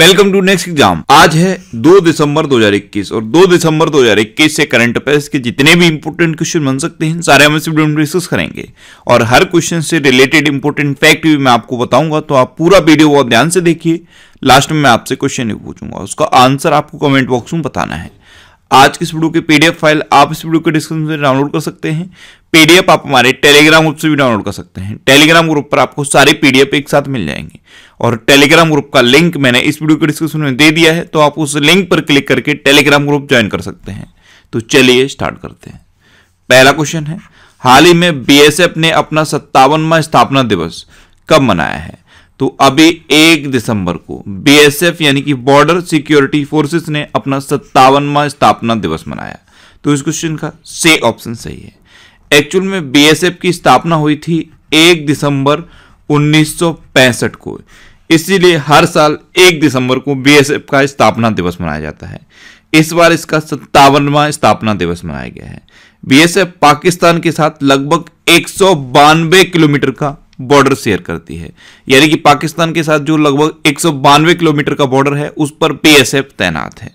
welcome to next exam आज है 2 दिसंबर 2021 और 2 दिसंबर 2021 से करंट अफेयर्स के जितने भी इंपोर्टेंट क्वेश्चन बन सकते हैं सारे हम इस वीडियो में डिस्कस करेंगे और हर क्वेश्चन से रिलेटेड इंपोर्टेंट फैक्ट भी मैं आपको बताऊंगा तो आप पूरा वीडियो बहुत ध्यान से देखिए लास्ट में मैं आपसे क्वेश्चन भी पूछूंगा उसका आंसर आपको कमेंट बॉक्स में बताना है आज की इस वीडियो की पीडीएफ फाइल आप इस वीडियो के डिस्क्रिप्शन में डाउनलोड कर सकते हैं पीडीएफ आप हमारे टेलीग्राम ग्रुप से भी डाउनलोड कर सकते हैं टेलीग्राम ग्रुप पर आपको सारे पीडीएफ एक साथ मिल जाएंगे और टेलीग्राम ग्रुप का लिंक मैंने इस वीडियो के डिस्क्रिप्शन में दे दिया है तो आप उस लिंक पर क्लिक करके टेलीग्राम ग्रुप ज्वाइन कर सकते हैं तो चलिए स्टार्ट करते हैं पहला क्वेश्चन है हाल ही में बीएसएफ ने अपना सत्तावनवा स्थापना दिवस कब मनाया है तो अभी एक दिसंबर को बीएसएफ यानी कि बॉर्डर सिक्योरिटी फोर्सेस ने अपना सत्तावनवा स्थापना दिवस मनाया तो इस क्वेश्चन का से ऑप्शन सही है एक्चुअल में बीएसएफ की स्थापना हुई थी एक दिसंबर 1965 को इसीलिए हर साल 1 दिसंबर को बीएसएफ का स्थापना दिवस मनाया जाता है इस बार इसका सत्तावनवा स्थापना दिवस मनाया गया है बीएसएफ पाकिस्तान के साथ लगभग एक किलोमीटर का बॉर्डर शेयर करती है यानी कि पाकिस्तान के साथ जो लगभग एक किलोमीटर का बॉर्डर है उस पर बीएसएफ तैनात है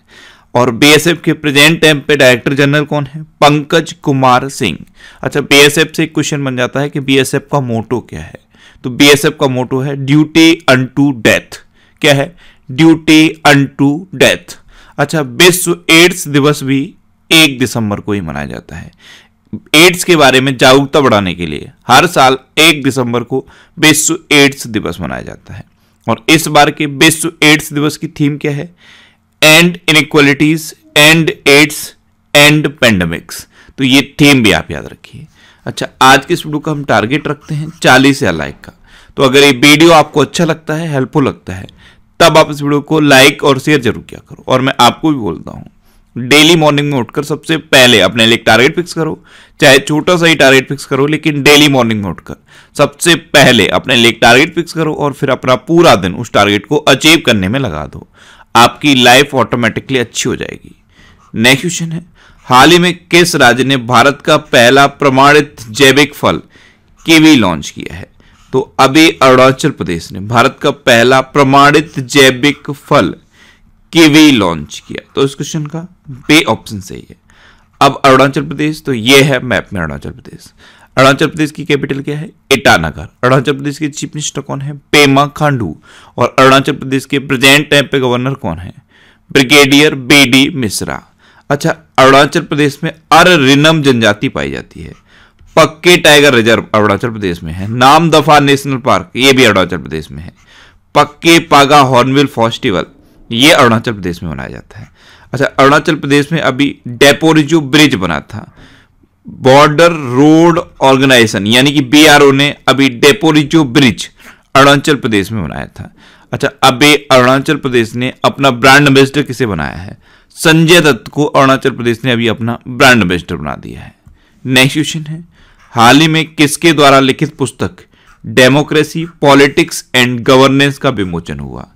और बीएसएफ के प्रेजेंट टाइम पे डायरेक्टर जनरल कौन है पंकज कुमार सिंह अच्छा बीएसएफ से क्वेश्चन बन जाता है कि बीएसएफ का मोटो क्या है तो बीएसएफ का मोटो है ड्यूटी अन टू डेथ क्या है ड्यूटी अन टू डेथ अच्छा विश्व एड्स दिवस भी एक दिसंबर को ही मनाया जाता है एड्स के बारे में जागरूकता बढ़ाने के लिए हर साल एक दिसंबर को विश्व एड्स दिवस मनाया जाता है और इस बार के विश्व एड्स दिवस की थीम क्या है end inequalities end AIDS end pandemics तो ये थीम भी आप याद रखिए अच्छा आज के इस वीडियो का हम टारगेट रखते हैं चालीस या लाइक का तो अगर ये वीडियो आपको अच्छा लगता है हेल्पफुल लगता है तब आप इस वीडियो को लाइक और शेयर जरूर किया करो और मैं आपको भी बोलता हूँ डेली मॉर्निंग में उठकर सबसे पहले अपने लिए टारगेट फिक्स करो चाहे छोटा सा ही टारगेट फिक्स करो लेकिन डेली मॉर्निंग में उठकर सबसे पहले अपने लिए टारगेट फिक्स करो और फिर अपना पूरा दिन उस टारगेट को अचीव करने में लगा दो आपकी लाइफ ऑटोमेटिकली अच्छी हो जाएगी नेक्स्ट क्वेश्चन है हाल ही में किस राज्य ने भारत का पहला प्रमाणित जैविक फल कीवी लॉन्च किया है तो अभी अरुणाचल प्रदेश ने भारत का पहला प्रमाणित जैविक फल कीवी लॉन्च किया तो इस क्वेश्चन का बे ऑप्शन सही है अब अरुणाचल प्रदेश तो ये है मैप में अरुणाचल प्रदेश अरुणाचल प्रदेश की कैपिटल क्या है इटानगर अरुणाचल प्रदेश के चीफ मिनिस्टर कौन है पेमा खांडू और अरुणाचल प्रदेश के प्रेजेंट टाइम पे गवर्नर कौन है ब्रिगेडियर बी डी मिश्रा अच्छा अरुणाचल प्रदेश में अर रिनम जनजाति पाई जाती है पक्के टाइगर रिजर्व अरुणाचल प्रदेश में है नाम दफा नेशनल पार्क ये भी अरुणाचल प्रदेश में है पक्के पागा हॉर्नविल फेस्टिवल ये अरुणाचल प्रदेश में मनाया जाता है अच्छा अरुणाचल प्रदेश में अभी डेपोरिजो ब्रिज बना था बॉर्डर रोड ऑर्गेनाइजेशन यानी कि बीआरओ ने अभी डेपोरिजो ब्रिज अरुणाचल प्रदेश में बनाया था अच्छा अभी अरुणाचल प्रदेश ने अपना ब्रांड एम्बेसडर किसे बनाया है संजय दत्त को अरुणाचल प्रदेश ने अभी अपना ब्रांड एम्बेसडर बना दिया है नेक्स्ट क्वेश्चन है हाल ही में किसके द्वारा लिखित पुस्तक डेमोक्रेसी पॉलिटिक्स एंड गवर्नेंस का विमोचन हुआ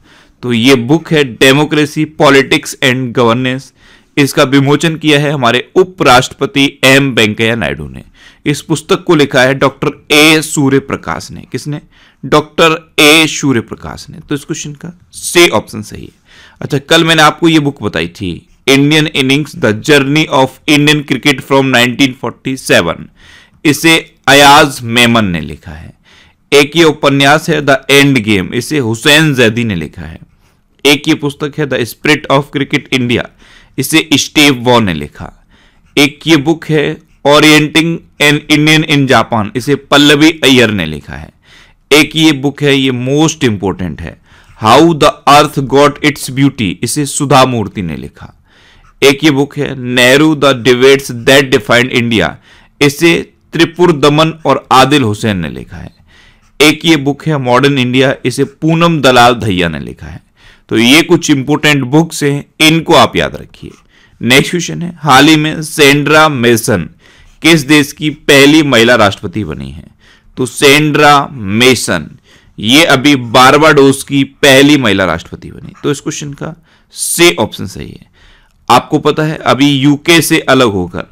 तो ये बुक है डेमोक्रेसी पॉलिटिक्स एंड गवर्नेंस इसका विमोचन किया है हमारे उपराष्ट्रपति एम वेंकैया नायडू ने इस पुस्तक को लिखा है डॉक्टर ए सूर्य प्रकाश ने किसने डॉक्टर ए सूर्य प्रकाश ने तो इस क्वेश्चन का से ऑप्शन सही है अच्छा कल मैंने आपको यह बुक बताई थी Indian innings the journey of Indian cricket from 1947 इसे अयाज मेमन ने लिखा है एक ये उपन्यास है द एंड गेम इसे हुसैन जैदी ने लिखा है एक ये पुस्तक है the spirit of cricket India इसे स्टेव वॉ ने लिखा एक ये बुक है orienting an Indian in Japan इसे पल्लवी अय्यर ने लिखा है एक ये बुक है ये मोस्ट इंपॉर्टेंट है how the earth got its beauty इसे सुधा मूर्ति ने लिखा एक ये बुक है Nehru the debates that defined India इसे त्रिपुर दमन और आदिल हुसैन ने लिखा है एक ये बुक है मॉडर्न इंडिया इसे पूनम दलाल धैया ने लिखा है तो ये कुछ इंपोर्टेंट बुक्स हैं इनको आप याद रखिए नेक्स्ट क्वेश्चन है हाल ही में सेंड्रा मेसन किस देश की पहली महिला राष्ट्रपति बनी है तो सेंड्रा मेसन ये अभी बारबाडोस की पहली महिला राष्ट्रपति बनी तो इस क्वेश्चन का से ऑप्शन सही है आपको पता है अभी यूके से अलग होकर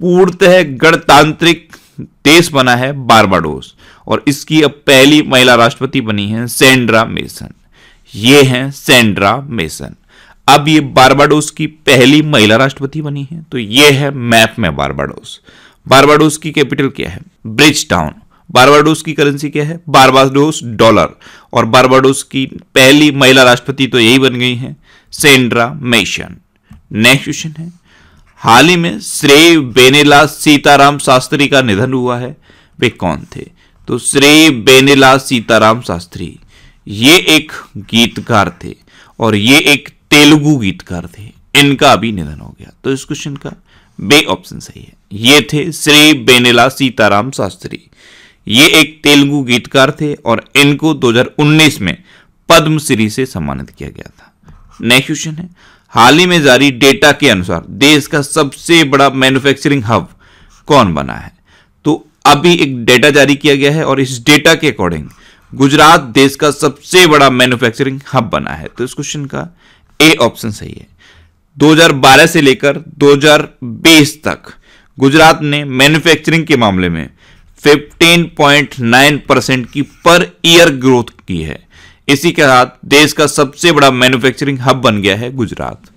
पूर्णतः गणतांत्रिक देश बना है बारबाडोस और इसकी अब पहली महिला राष्ट्रपति बनी है सेंड्रा मेसन ये हैं सेंड्रा मेसन अब ये बारबाडोस की पहली महिला राष्ट्रपति बनी है तो ये है मैप में बारबाडोस बारबाडोस की कैपिटल क्या है ब्रिज टाउन बारबाडोस की करेंसी क्या है बारबाडोस डॉलर और बारबाडोस की पहली महिला राष्ट्रपति तो यही बन गई है सेंड्रा मेशन नेक्स्ट क्वेश्चन है हाल ही में श्री बेनेला सीताराम शास्त्री का निधन हुआ है वे कौन थे तो श्री बेनेला सीताराम शास्त्री ये एक गीतकार थे और ये एक तेलुगु गीतकार थे इनका भी निधन हो गया तो इस क्वेश्चन का बे ऑप्शन सही है ये थे श्री बेनेला सीताराम शास्त्री ये एक तेलुगु गीतकार थे और इनको 2019 में पद्मश्री से सम्मानित किया गया था नेक्स्ट क्वेश्चन है हाल ही में जारी डेटा के अनुसार देश का सबसे बड़ा मैन्युफैक्चरिंग हब कौन बना है तो अभी एक डेटा जारी किया गया है और इस डेटा के अकॉर्डिंग गुजरात देश का सबसे बड़ा मैन्युफैक्चरिंग हब बना है तो इस क्वेश्चन का ए ऑप्शन सही है 2012 से लेकर 2020 तक गुजरात ने मैन्युफैक्चरिंग के मामले में 15.9 परसेंट की पर ईयर ग्रोथ की है इसी के साथ देश का सबसे बड़ा मैन्युफैक्चरिंग हब बन गया है गुजरात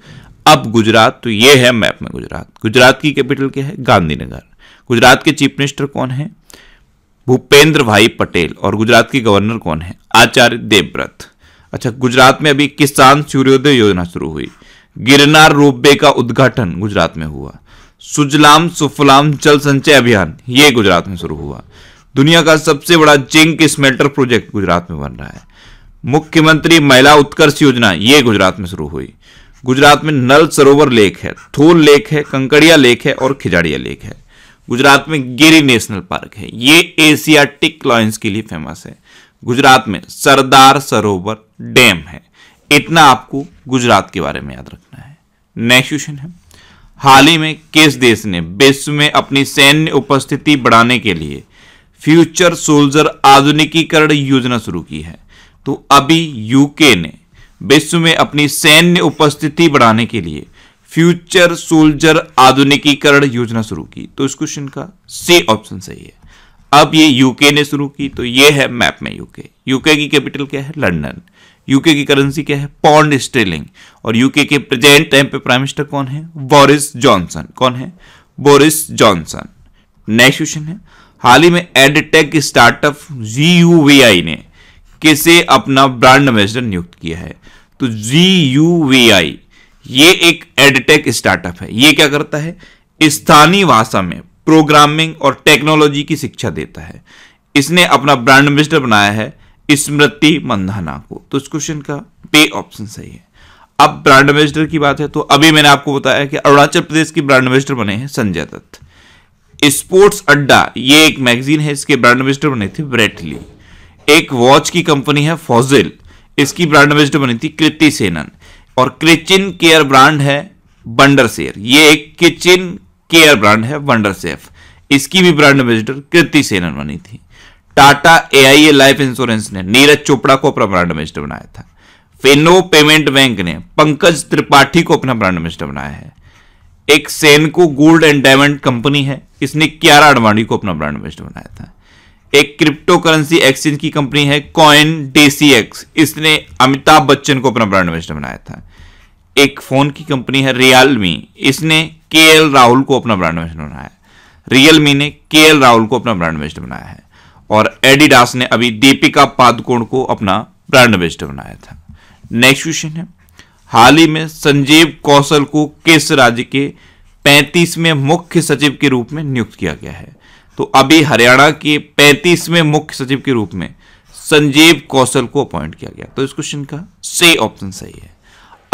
अब गुजरात तो यह है मैप में गुजरात गुजरात की कैपिटल क्या है गांधीनगर गुजरात के चीफ मिनिस्टर कौन है भूपेंद्र भाई पटेल और गुजरात के गवर्नर कौन है आचार्य देवव्रत अच्छा गुजरात में अभी किसान सूर्योदय योजना शुरू हुई गिरनार रोप का उद्घाटन गुजरात में हुआ सुजलाम सुफलाम जल संचय अभियान ये गुजरात में शुरू हुआ दुनिया का सबसे बड़ा जिंक स्मेल्टर प्रोजेक्ट गुजरात में बन रहा है मुख्यमंत्री महिला उत्कर्ष योजना ये गुजरात में शुरू हुई गुजरात में नल सरोवर लेक है थोल लेक है कंकड़िया लेक है और खिजाड़िया लेक है गुजरात में गिरी नेशनल पार्क है ये एशियाटिक लॉयंस के लिए फेमस है गुजरात में सरदार सरोवर डैम है इतना आपको गुजरात के बारे में याद रखना है नेक्स्ट क्वेश्चन है हाल ही में किस देश ने विश्व में अपनी सैन्य उपस्थिति बढ़ाने के लिए फ्यूचर सोल्जर आधुनिकीकरण योजना शुरू की है तो अभी यूके ने विश्व में अपनी सैन्य उपस्थिति बढ़ाने के लिए फ्यूचर सोल्जर आधुनिकीकरण योजना शुरू की तो इस क्वेश्चन का सी ऑप्शन सही है अब ये यूके ने शुरू की तो ये है मैप में यूके यूके की कैपिटल क्या है लंडन यूके की करेंसी क्या है पॉन्ड स्टेलिंग और यूके के प्रेजेंट टाइम पे प्राइम मिनिस्टर कौन है बोरिस जॉनसन कौन है बोरिस जॉनसन नेक्स्ट क्वेश्चन है हाल ही में एडटेक स्टार्टअप जी ने किसे अपना ब्रांड एम्बेसडर नियुक्त किया है तो जी ये एक एडटेक स्टार्टअप है ये क्या करता है स्थानीय भाषा में प्रोग्रामिंग और टेक्नोलॉजी की शिक्षा देता है इसने अपना ब्रांड एम्बेसडर बनाया है स्मृति मंधाना को तो इस क्वेश्चन का पे ऑप्शन सही है अब ब्रांड एम्बेसडर की बात है तो अभी मैंने आपको बताया कि अरुणाचल प्रदेश की ब्रांड एम्बेसडर बने हैं संजय दत्त स्पोर्ट्स अड्डा ये एक मैगजीन है इसके ब्रांड एम्बेसडर बने थे ब्रेटली एक वॉच की कंपनी है फॉजिल इसकी ब्रांड एम्बेसडर बनी थी कृति सेनन और क्रिचिन केयर ब्रांड है बंडर शेयर ये एक किचन केयर ब्रांड है वंडर सेफ इसकी भी ब्रांड एम्बेसिडर कृति सेनन बनी थी Tata A I A life insurance ने नीरज चोपड़ा को अपना ब्रांड एम्बेसिडर बनाया था फेनो पेमेंट बैंक ने पंकज त्रिपाठी को अपना ब्रांड एम्बेसिडर बनाया है एक Senco gold and diamond company है इसने क्यारा अडवाणी को अपना ब्रांड एम्बेसिडर बनाया था एक क्रिप्टो करेंसी एक्सचेंज की कंपनी है कॉइन डेसीएक्स इसने अमिताभ बच्चन को अपना ब्रांड एम्बेसडर बनाया था एक फोन की कंपनी है रियलमी इसने के एल राहुल को अपना ब्रांड एम्बेसडर बनाया रियलमी ने के एल राहुल को अपना ब्रांड एम्बेसडर बनाया है और एडिडास ने अभी दीपिका पादकोण को अपना ब्रांड एम्बेसडर बनाया था नेक्स्ट क्वेश्चन है हाल ही में संजीव कौशल को किस राज्य के पैंतीसवें मुख्य सचिव के रूप में नियुक्त किया गया है तो अभी हरियाणा के पैंतीसवें मुख्य सचिव के रूप में संजीव कौशल को अपॉइंट किया गया तो इस क्वेश्चन का से ऑप्शन सही है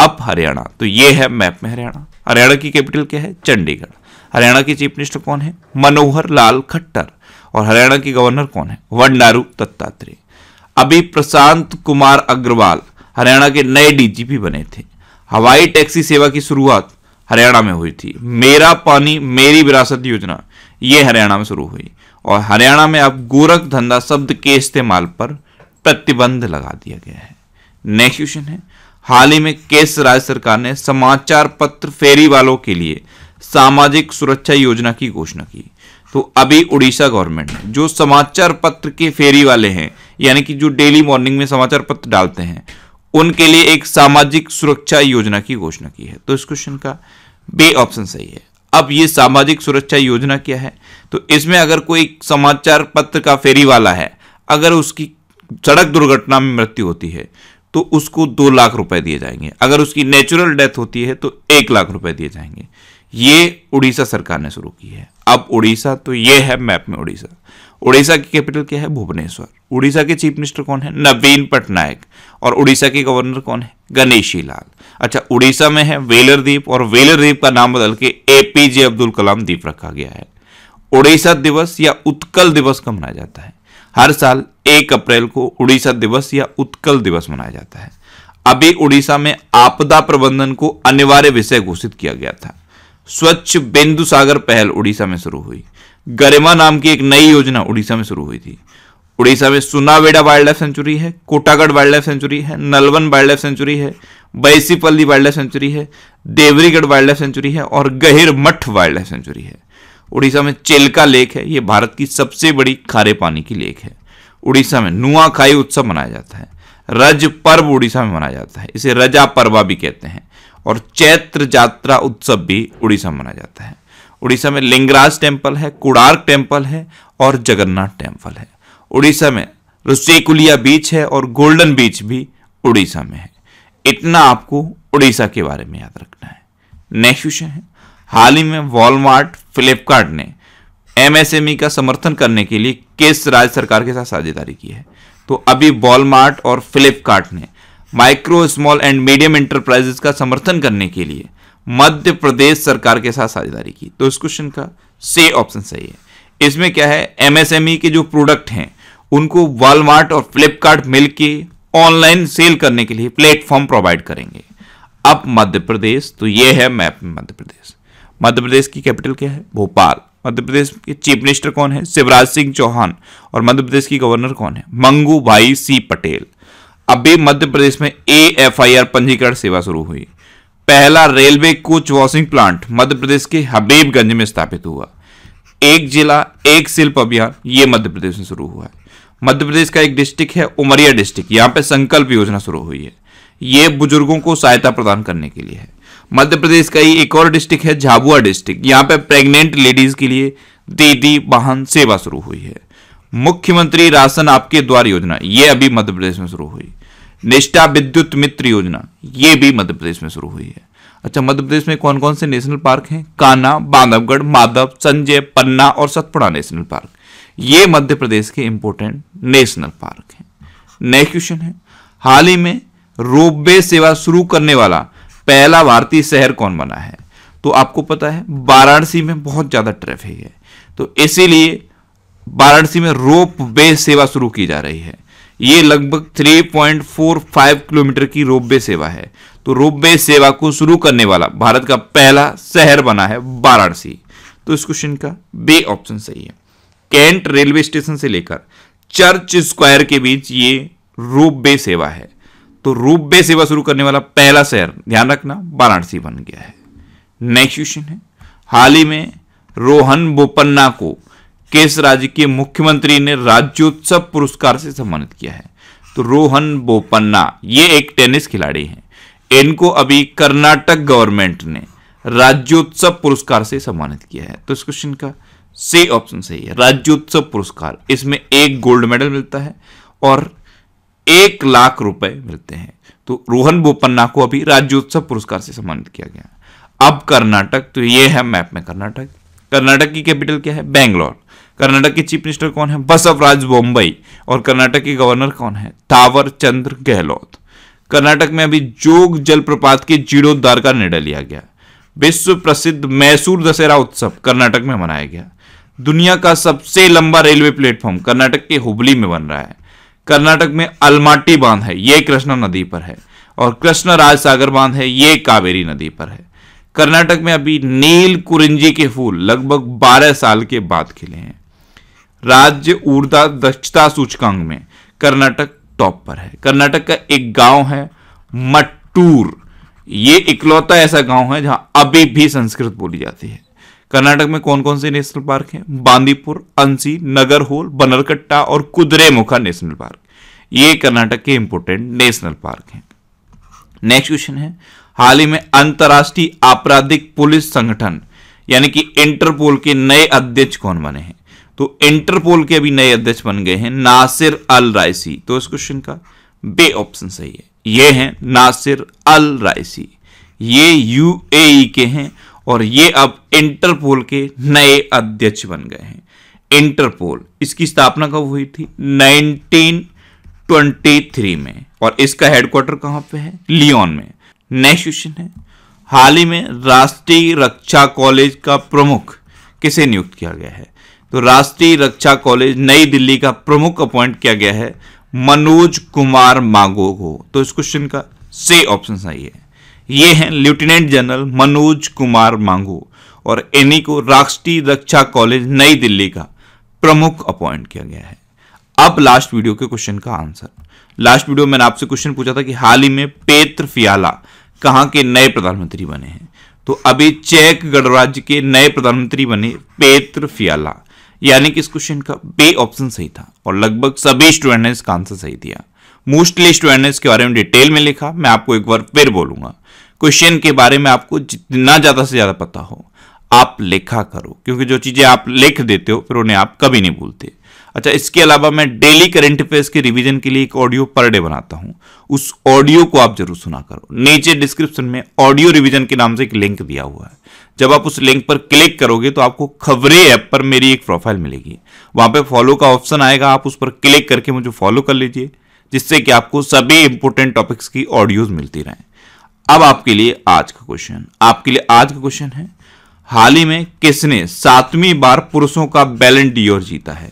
अब हरियाणा तो ये है मैप में हरियाणा हरियाणा की कैपिटल क्या है चंडीगढ़ हरियाणा के चीफ मिनिस्टर कौन है मनोहर लाल खट्टर और हरियाणा के गवर्नर कौन है वंडारू दत्तात्रेय अभी प्रशांत कुमार अग्रवाल हरियाणा के नए डीजीपी बने थे हवाई टैक्सी सेवा की शुरुआत हरियाणा में हुई थी मेरा पानी मेरी विरासत योजना ये हरियाणा में शुरू हुई और हरियाणा में अब गोरख धंधा शब्द के इस्तेमाल पर प्रतिबंध लगा दिया गया है नेक्स्ट क्वेश्चन है हाल ही में केस राज्य सरकार ने समाचार पत्र फेरी वालों के लिए सामाजिक सुरक्षा योजना की घोषणा की तो अभी उड़ीसा गवर्नमेंट ने जो समाचार पत्र के फेरी वाले हैं यानी कि जो डेली मॉर्निंग में समाचार पत्र डालते हैं उनके लिए एक सामाजिक सुरक्षा योजना की घोषणा की है तो इस क्वेश्चन का बे ऑप्शन सही है अब ये सामाजिक सुरक्षा योजना क्या है तो इसमें अगर कोई समाचार पत्र का फेरी वाला है अगर उसकी सड़क दुर्घटना में मृत्यु होती है तो उसको दो लाख रुपए दिए जाएंगे अगर उसकी नेचुरल डेथ होती है तो एक लाख रुपए दिए जाएंगे ये उड़ीसा सरकार ने शुरू की है अब उड़ीसा तो ये है मैप में उड़ीसा उड़ीसा की कैपिटल क्या है भुवनेश्वर उड़ीसा के चीफ मिनिस्टर कौन है नवीन पटनायक और उड़ीसा के गवर्नर कौन है गणेशी लाल अच्छा उड़ीसा में है वेलर द्वीप और वेलर द्वीप का नाम बदल के एपीजे अब्दुल कलाम द्वीप रखा गया है उड़ीसा दिवस या उत्कल दिवस का मनाया जाता है हर साल एक अप्रैल को उड़ीसा दिवस या उत्कल दिवस मनाया जाता है अभी उड़ीसा में आपदा प्रबंधन को अनिवार्य विषय घोषित किया गया था स्वच्छ बिंदु सागर पहल उड़ीसा में शुरू हुई गरिमा नाम की एक नई योजना उड़ीसा में शुरू हुई थी उड़ीसा में सुनावेड़ा वाइल्ड लाइफ सेंचुरी है कोटागढ़ वाइल्ड लाइफ सेंचुरी है नलवन वाइल्ड लाइफ सेंचुरी है बैसीपल्ली वाइल्ड लाइफ सेंचुरी है देवरीगढ़ वाइल्ड लाइफ सेंचुरी है और गहिर मठ वाइल्ड लाइफ सेंचुरी है उड़ीसा में चेलका लेक है ये भारत की सबसे बड़ी खारे पानी की लेक है उड़ीसा में नुआखाई उत्सव मनाया जाता है रज पर्व उड़ीसा में मनाया जाता है इसे रजा पर्वा भी कहते हैं और चैत्र यात्रा उत्सव भी उड़ीसा में मनाया जाता है उड़ीसा में लिंगराज टेम्पल है कुड़ार्क टेम्पल है और जगन्नाथ टेम्पल है उड़ीसा में रुसेकुलिया बीच है और गोल्डन बीच भी उड़ीसा में है इतना आपको उड़ीसा के बारे में याद रखना है नेक्स्ट विषय है हाल ही में वॉलमार्ट फ्लिपकार्ट ने एमएसएमई का समर्थन करने के लिए किस राज्य सरकार के साथ साझेदारी की है तो अभी वॉलमार्ट और फ्लिपकार्ट ने micro small and medium enterprises का समर्थन करने के लिए मध्य प्रदेश सरकार के साथ साझेदारी की तो इस क्वेश्चन का से ऑप्शन सही है इसमें क्या है एमएसएमई e के जो प्रोडक्ट हैं उनको वॉलमार्ट और फ्लिपकार्ट मिलकर ऑनलाइन सेल करने के लिए प्लेटफॉर्म प्रोवाइड करेंगे अब मध्य प्रदेश तो यह है मैप में मध्य प्रदेश मध्य प्रदेश की कैपिटल क्या है भोपाल मध्य प्रदेश के चीफ मिनिस्टर कौन है शिवराज सिंह चौहान और मध्य प्रदेश की गवर्नर कौन है मंगू भाई सी पटेल अभी मध्य प्रदेश में ए एफ आई आर पंजीकरण सेवा शुरू हुई पहला railway coach washing plant Madhya Pradesh के हबीबगंज में स्थापित हुआ एक जिला एक शिल्प अभियान ये मध्य प्रदेश में शुरू हुआ है मध्य प्रदेश का एक डिस्ट्रिक्ट है उमरिया डिस्ट्रिक्ट यहाँ पे संकल्प योजना शुरू हुई है ये बुजुर्गों को सहायता प्रदान करने के लिए है मध्य प्रदेश का ही एक और डिस्ट्रिक्ट है झाबुआ डिस्ट्रिक्ट यहाँ पे प्रेग्नेंट लेडीज के लिए दीदी वाहन सेवा शुरू हुई है मुख्यमंत्री राशन आपके द्वार योजना ये अभी मध्य प्रदेश में शुरू हुई निष्ठा विद्युत मित्र योजना ये भी मध्य प्रदेश में शुरू हुई है अच्छा मध्य प्रदेश में कौन कौन से नेशनल पार्क हैं काना बांधवगढ़ माधव संजय पन्ना और सतपुड़ा नेशनल पार्क ये मध्य प्रदेश के इंपोर्टेंट नेशनल पार्क हैं नेक्स्ट क्वेश्चन है हाल ही में रोपवे सेवा शुरू करने वाला पहला भारतीय शहर कौन बना है तो आपको पता है वाराणसी में बहुत ज़्यादा ट्रैफिक है तो इसीलिए वाराणसी में रोप वे सेवा शुरू की जा रही है ये लगभग 3.45 किलोमीटर की रोपवे सेवा है तो रोपवे सेवा को शुरू करने वाला भारत का पहला शहर बना है वाराणसी तो इस क्वेश्चन का बे ऑप्शन सही है कैंट रेलवे स्टेशन से लेकर चर्च स्क्वायर के बीच ये रोपवे सेवा है तो रोपवे सेवा शुरू करने वाला पहला शहर ध्यान रखना वाराणसी बन गया है नेक्स्ट क्वेश्चन है हाल ही में रोहन बोपन्ना को किस राज्य के मुख्यमंत्री ने राज्योत्सव पुरस्कार से सम्मानित किया है तो रोहन बोपन्ना ये एक टेनिस खिलाड़ी हैं इनको अभी कर्नाटक गवर्नमेंट ने राज्योत्सव पुरस्कार से सम्मानित किया है तो इस क्वेश्चन का सी ऑप्शन सही है राज्योत्सव पुरस्कार इसमें एक गोल्ड मेडल मिलता है और एक लाख रुपए मिलते हैं तो रोहन बोपन्ना को अभी राज्योत्सव पुरस्कार से सम्मानित किया गया अब कर्नाटक तो ये है मैप में कर्नाटक कर्नाटक की कैपिटल क्या है बैंगलोर कर्नाटक के चीफ मिनिस्टर कौन है बसवराज बोम्बई और कर्नाटक के गवर्नर कौन है तावर चंद्र गहलोत कर्नाटक में अभी जोग जलप्रपात के जीर्णोद्वार का निर्णय लिया गया विश्व प्रसिद्ध मैसूर दशहरा उत्सव कर्नाटक में मनाया गया दुनिया का सबसे लंबा रेलवे प्लेटफॉर्म कर्नाटक के हुबली में बन रहा है कर्नाटक में अलमाटी बांध है ये कृष्णा नदी पर है और कृष्ण राज सागर बांध है ये कावेरी नदी पर है कर्नाटक में अभी नील कुरिंजी के फूल लगभग 12 साल के बाद खिले हैं राज्य ऊर्जा दक्षता सूचकांक में कर्नाटक टॉप पर है कर्नाटक का एक गांव है मट्टूर ये इकलौता ऐसा गांव है जहां अभी भी संस्कृत बोली जाती है कर्नाटक में कौन कौन से नेशनल पार्क हैं बांदीपुर अंसी नगरहोल बनरकट्टा और कुदरेमुखा नेशनल पार्क ये कर्नाटक के इंपोर्टेंट नेशनल पार्क हैं नेक्स्ट क्वेश्चन है हाल ही में अंतर्राष्ट्रीय आपराधिक पुलिस संगठन यानी कि इंटरपोल के नए अध्यक्ष कौन बने हैं तो इंटरपोल के अभी नए अध्यक्ष बन गए हैं नासिर अल रायसी तो इस क्वेश्चन का बे ऑप्शन सही है ये हैं नासिर अल रायसी ये यूएई e के हैं और ये अब इंटरपोल के नए अध्यक्ष बन गए हैं इंटरपोल इसकी स्थापना कब हुई थी 1923 में और इसका हेडक्वार्टर कहाँ पे है लियोन में नेक्स्ट क्वेश्चन है हाल ही में राष्ट्रीय रक्षा कॉलेज का प्रमुख किसे नियुक्त किया गया है तो राष्ट्रीय रक्षा कॉलेज नई दिल्ली का प्रमुख अपॉइंट किया गया है मनोज कुमार मांगो को तो इस क्वेश्चन का से ऑप्शन सही है ये हैं लेफ्टिनेंट जनरल मनोज कुमार मांगो और इन्हीं को राष्ट्रीय रक्षा कॉलेज नई दिल्ली का प्रमुख अपॉइंट किया गया है अब लास्ट वीडियो के क्वेश्चन का आंसर लास्ट वीडियो मैंने आपसे क्वेश्चन पूछा था कि हाल ही में पेत्र फियाला कहाँ के नए प्रधानमंत्री बने हैं तो अभी चेक गणराज्य के नए प्रधानमंत्री बने पेत्र फियाला यानी कि इस क्वेश्चन का बे ऑप्शन सही था और लगभग सभी स्टूडेंट ने इसका आंसर सही दिया मोस्टली स्टूडेंट ने इसके बारे में डिटेल में लिखा मैं आपको एक बार फिर बोलूंगा क्वेश्चन के बारे में आपको जितना ज़्यादा से ज़्यादा पता हो आप लिखा करो क्योंकि जो चीज़ें आप लिख देते हो फिर उन्हें आप कभी नहीं भूलते अच्छा इसके अलावा मैं डेली करंट अफेयर्स के रिवीजन के लिए एक ऑडियो पर डे बनाता हूं उस ऑडियो को आप जरूर सुना करो नीचे डिस्क्रिप्शन में ऑडियो रिवीजन के नाम से एक लिंक दिया हुआ है जब आप उस लिंक पर क्लिक करोगे तो आपको खबरें ऐप पर मेरी एक प्रोफाइल मिलेगी वहां पर फॉलो का ऑप्शन आएगा आप उस पर क्लिक करके मुझे फॉलो कर लीजिए जिससे कि आपको सभी इंपोर्टेंट टॉपिक्स की ऑडियोज मिलती रहे अब आपके लिए आज का क्वेश्चन आपके लिए आज का क्वेश्चन है हाल ही में किसने सातवीं बार पुरुषों का बैलेंट डी जीता है